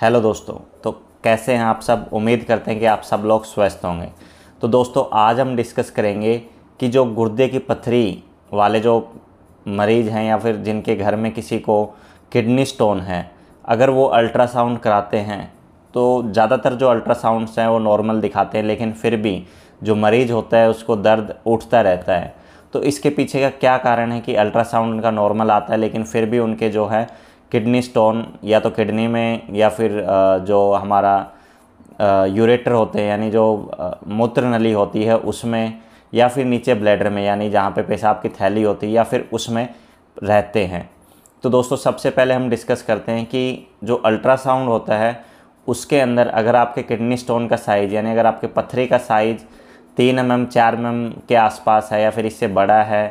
hello दोस्तों तो कैसे हैं आप सब उम्मीद करते हैं कि आप सब लोग स्वस्थ होंगे तो दोस्तों आज हम डिस्कस करेंगे कि जो गुर्दे की पथरी वाले जो मरीज़ हैं या फिर जिनके घर में किसी को किडनी स्टोन है अगर वो अल्ट्रासाउंड कराते हैं तो ज़्यादातर जो अल्ट्रासाउंड्स हैं वो नॉर्मल दिखाते हैं लेकिन फिर भी जो मरीज़ होता है उसको दर्द उठता रहता है तो इसके पीछे का क्या कारण है कि अल्ट्रासाउंड उनका नॉर्मल आता है लेकिन फिर भी उनके जो है किडनी स्टोन या तो किडनी में या फिर जो हमारा यूरेटर होते हैं यानी जो मूत्र नली होती है उसमें या फिर नीचे ब्लैडर में यानी जहाँ पे पेशाब की थैली होती है या फिर उसमें रहते हैं तो दोस्तों सबसे पहले हम डिस्कस करते हैं कि जो अल्ट्रासाउंड होता है उसके अंदर अगर आपके किडनी स्टोन का साइज़ यानी अगर आपके पत्थरी का साइज़ तीन एम एम चार एम एम के आसपास है या फिर इससे बड़ा है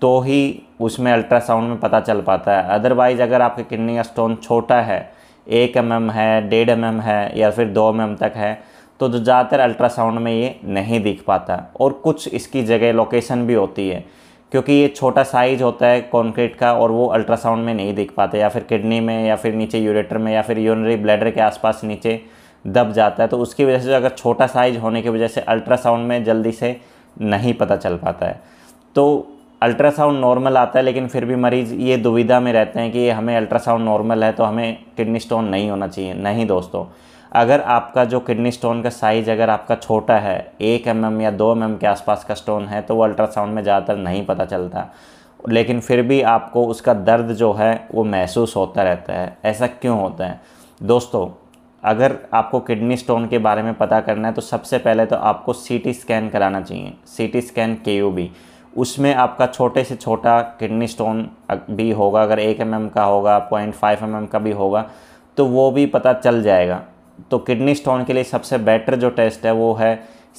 तो ही उसमें अल्ट्रासाउंड में पता चल पाता है अदरवाइज़ अगर आपके किडनी का स्टोन छोटा है एक एम mm है डेढ़ एम mm है या फिर दो एम mm तक है तो, तो ज़्यादातर अल्ट्रासाउंड में ये नहीं दिख पाता और कुछ इसकी जगह लोकेशन भी होती है क्योंकि ये छोटा साइज होता है कॉन्क्रीट का और वो अल्ट्रासाउंड में नहीं दिख पाते या फिर किडनी में या फिर नीचे यूरेटर में या फिर यूनरी ब्लैडर के आसपास नीचे दब जाता है तो उसकी वजह से अगर छोटा साइज होने की वजह से अल्ट्रासाउंड में जल्दी से नहीं पता चल पाता है तो अल्ट्रासाउंड नॉर्मल आता है लेकिन फिर भी मरीज़ ये दुविधा में रहते हैं कि हमें अल्ट्रासाउंड नॉर्मल है तो हमें किडनी स्टोन नहीं होना चाहिए नहीं दोस्तों अगर आपका जो किडनी स्टोन का साइज़ अगर आपका छोटा है एक एम mm या दो एम mm के आसपास का स्टोन है तो वो अल्ट्रासाउंड में ज़्यादातर नहीं पता चलता लेकिन फिर भी आपको उसका दर्द जो है वो महसूस होता रहता है ऐसा क्यों होता है दोस्तों अगर आपको किडनी स्टोन के बारे में पता करना है तो सबसे पहले तो आपको सी स्कैन कराना चाहिए C scan K U B उसमें आपका छोटे से छोटा किडनी स्टोन भी होगा अगर एक एम mm का होगा पॉइंट फाइव एम का भी होगा तो वो भी पता चल जाएगा तो किडनी स्टोन के लिए सबसे बेटर जो टेस्ट है वो है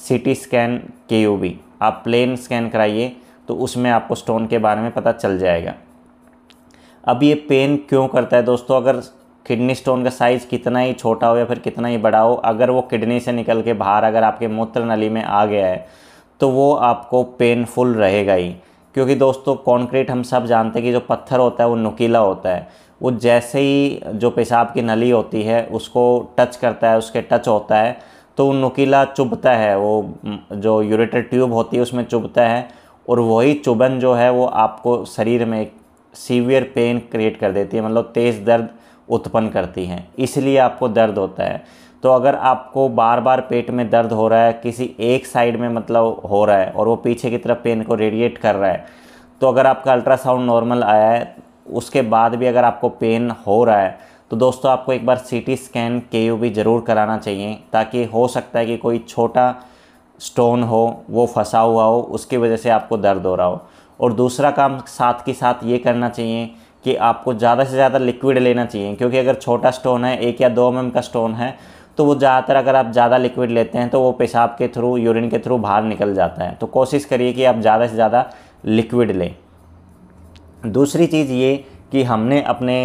C T scan K U B आप प्लेन स्कैन कराइए तो उसमें आपको स्टोन के बारे में पता चल जाएगा अब ये पेन क्यों करता है दोस्तों अगर किडनी स्टोन का साइज़ कितना ही छोटा हो या फिर कितना ही बड़ा हो अगर वो किडनी से निकल के बाहर अगर आपके मूत्र नली में आ गया है तो वो आपको पेनफुल रहेगा ही क्योंकि दोस्तों कंक्रीट हम सब जानते हैं कि जो पत्थर होता है वो नुकीला होता है वो जैसे ही जो पेशाब की नली होती है उसको टच करता है उसके टच होता है तो वो नुकीला चुभता है वो जो यूरेटर ट्यूब होती है उसमें चुभता है और वही चुभन जो है वो आपको शरीर में सीवियर पेन क्रिएट कर देती है मतलब तेज़ दर्द उत्पन्न करती हैं इसलिए आपको दर्द होता है तो अगर आपको बार बार पेट में दर्द हो रहा है किसी एक साइड में मतलब हो रहा है और वो पीछे की तरफ पेन को रेडिएट कर रहा है तो अगर आपका अल्ट्रासाउंड नॉर्मल आया है उसके बाद भी अगर आपको पेन हो रहा है तो दोस्तों आपको एक बार सीटी स्कैन के यू भी ज़रूर कराना चाहिए ताकि हो सकता है कि कोई छोटा स्टोन हो वो फंसा हुआ हो उसकी वजह से आपको दर्द हो रहा हो और दूसरा काम साथ के साथ ये करना चाहिए कि आपको ज़्यादा से ज़्यादा लिक्विड लेना चाहिए क्योंकि अगर छोटा स्टोन है एक या दो एम mm का स्टोन है तो वो ज़्यादातर अगर आप ज़्यादा लिक्विड लेते हैं तो वो पेशाब के थ्रू यूरिन के थ्रू बाहर निकल जाता है तो कोशिश करिए कि आप ज़्यादा से ज़्यादा लिक्विड लें दूसरी चीज़ ये कि हमने अपने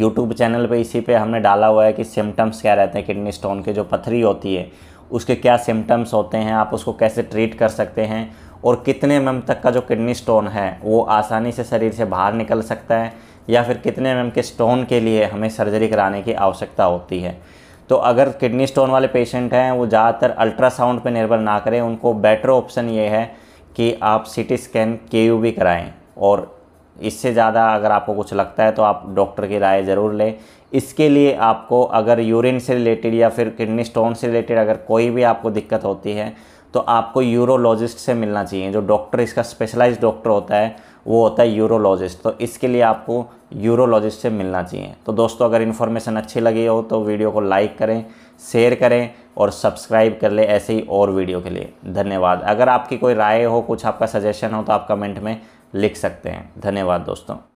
यूट्यूब चैनल पे इसी पे हमने डाला हुआ है कि सिम्टम्स क्या रहते हैं किडनी स्टोन के जो पथरी होती है उसके क्या सिम्टम्स होते हैं आप उसको कैसे ट्रीट कर सकते हैं और कितने एम तक का जो किडनी स्टोन है वो आसानी से शरीर से बाहर निकल सकता है या फिर कितने एम के स्टोन के लिए हमें सर्जरी कराने की आवश्यकता होती है तो अगर किडनी स्टोन वाले पेशेंट हैं वो ज़्यादातर अल्ट्रासाउंड पर निर्भर ना करें उनको बेटर ऑप्शन ये है कि आप सी स्कैन के यू भी कराएँ और इससे ज़्यादा अगर आपको कुछ लगता है तो आप डॉक्टर की राय ज़रूर लें इसके लिए आपको अगर यूरिन से रिलेटेड या फिर किडनी स्टोन से रिलेटेड अगर कोई भी आपको दिक्कत होती है तो आपको यूरोलॉजिस्ट से मिलना चाहिए जो डॉक्टर इसका स्पेशलाइज डॉक्टर होता है वो होता है यूरोलॉजिस्ट तो इसके लिए आपको यूरोलॉजिस्ट से मिलना चाहिए तो दोस्तों अगर इन्फॉर्मेशन अच्छी लगी हो तो वीडियो को लाइक करें शेयर करें और सब्सक्राइब कर लें ऐसे ही और वीडियो के लिए धन्यवाद अगर आपकी कोई राय हो कुछ आपका सजेशन हो तो आप कमेंट में लिख सकते हैं धन्यवाद दोस्तों